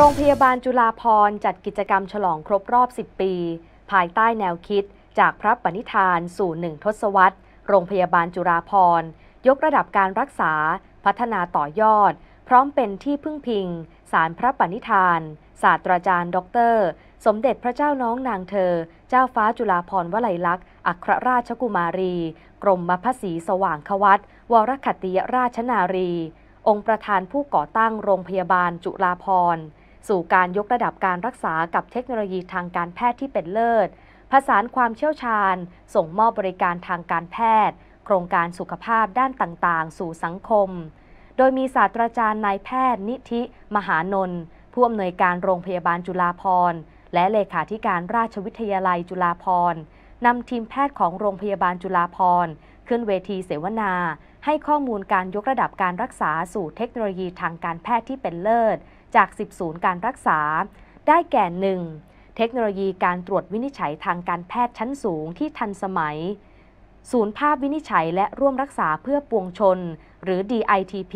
โรงพยาบาลจุฬาพรจัดกิจกรรมฉลองครบรอบ 10 ปี ภายใต้แนวคิด จากพระปณิธานสู่หนึ่งทศวรรษโรงพยาบาลจุฬาพรยกระดับการรักษา พัฒนาต่อยอด พร้อมเป็นที่พึ่งพิงสารพระปณิธาน ศาสตราจารย์ด็ออเตร์สมเด็จพระเจ้าน้องนางเธอ เจ้าฟ้าจุฬาพรวลัยลักษณ์ อัครราชกุมารีกรมมพศีสว่างควัตวรคติยราชนารี องค์ประธานผู้ก่อตั้งโรงพยาบาลจุฬาพรสู่การยกระดับการรักษากับเทคโนโลยีทางการแพทย์ที่เป็นเลิศ ผสานความเชี่ยวชาญ ส่งมอบบริการทางการแพทย์ โครงการสุขภาพด้านต่างๆ สู่สังคม โดยมีศาสตราจารย์นายแพทย์นิธิมหานนท์ผู้อำนวยการโรงพยาบาลจุฬาภรณ์และเลขาธิการราชวิทยาลัยจุฬาภรณ์นำทีมแพทย์ของโรงพยาบาลจุฬาภรณ์ขึ้นเวทีเสวนา ให้ข้อมูลการยกระดับการรักษาสู่เทคโนโลยีทางการแพทย์ที่เป็นเลิศจาก 10 ศูนย์การรักษา ได้แก่ 1. เทคโนโลยีการตรวจวินิจฉัยทางการแพทย์ชั้นสูงที่ทันสมัย ศูนย์ภาพวินิจฉัยและร่วมรักษาเพื่อปวงชน หรือ DITP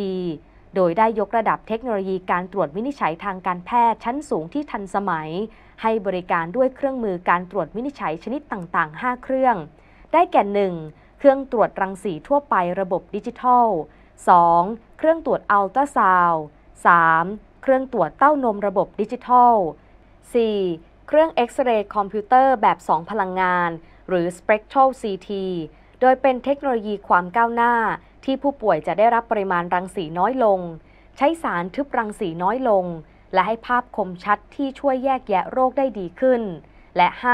โดยได้ยกระดับเทคโนโลยีการตรวจวินิจฉัยทางการแพทย์ชั้นสูงที่ทันสมัย ให้บริการด้วยเครื่องมือการตรวจวินิจฉัยชนิดต่าง ๆ 5 เครื่อง ได้แก่ 1เครื่องตรวจรังสีทั่วไประบบดิจิทัล 2. เครื่องตรวจอัลตราซาวด์ 3. เครื่องตรวจเต้านมระบบดิจิทัล 4. เครื่องเอ็กซเรย์คอมพิวเตอร์แบบ 2 พลังงาน หรือ Spectral CT โดยเป็นเทคโนโลยีความก้าวหน้าที่ผู้ป่วยจะได้รับปริมาณรังสีน้อยลง ใช้สารทึบรังสีน้อยลง และให้ภาพคมชัดที่ช่วยแยกแยะโรคได้ดีขึ้น และ 5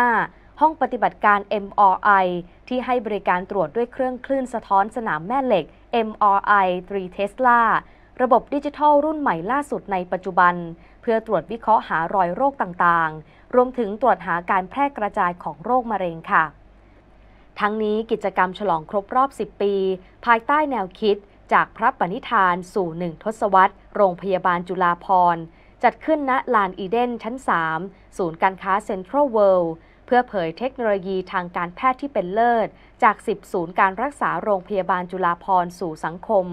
ห้องปฏิบัติการ MRI ที่ให้บริการตรวจด้วยเครื่องคลื่นสะท้อนสนามแม่เหล็ก MRI 3 Tesla ระบบดิจิทัลรุ่นใหม่ล่าสุดในปัจจุบัน เพื่อตรวจวิเคราะห์หารอยโรคต่างๆ รวมถึงตรวจหาการแพร่กระจายของโรคมะเร็งค่ะ ทั้งนี้กิจกรรมฉลองครบรอบ 10 ปี ภายใต้แนวคิด จากพระปณิธาน สู่หนึ่งทศวรรษ โรงพยาบาลจุฬาภรจัดขึ้นณลานอีเดนชั้น 3 ศูนย์การค้าเซ็นทรัลเวิลด์เพื่อเผยเทคโนโลยีทางการแพทย์ที่เป็นเลิศจาก 10 ศูนย์การรักษาโรงพยาบาลจุฬาภรณ์สู่สังคม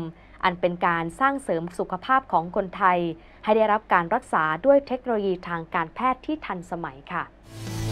อันเป็นการสร้างเสริมสุขภาพของคนไทยให้ได้รับการรักษาด้วยเทคโนโลยีทางการแพทย์ที่ทันสมัยค่ะ